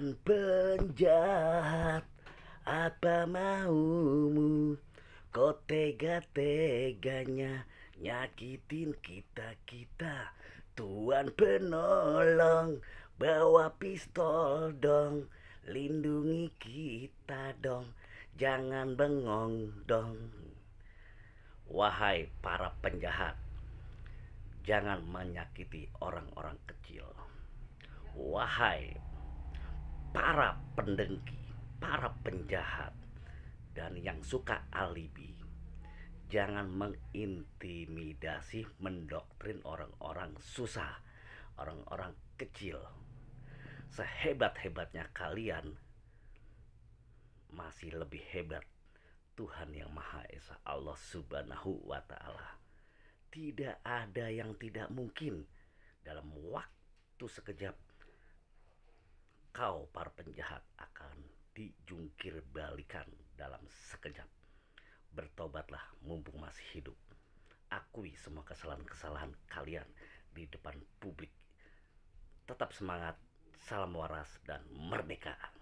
Tuhan penjahat apa maumu kau tega-teganya nyakitin kita-kita Tuhan penolong bawa pistol dong lindungi kita dong jangan bengong dong wahai para penjahat jangan menyakiti orang-orang kecil wahai para pendengki, para penjahat, dan yang suka alibi. Jangan mengintimidasi, mendoktrin orang-orang susah, orang-orang kecil. Sehebat-hebatnya kalian, masih lebih hebat Tuhan Yang Maha Esa Allah Subhanahu wa Ta'ala. Tidak ada yang tidak mungkin dalam waktu sekejap kau para penjahat akan dijungkir balikan dalam sekejap. Bertobatlah mumpung masih hidup. Akui semua kesalahan-kesalahan kalian di depan publik. Tetap semangat, salam waras dan merdeka.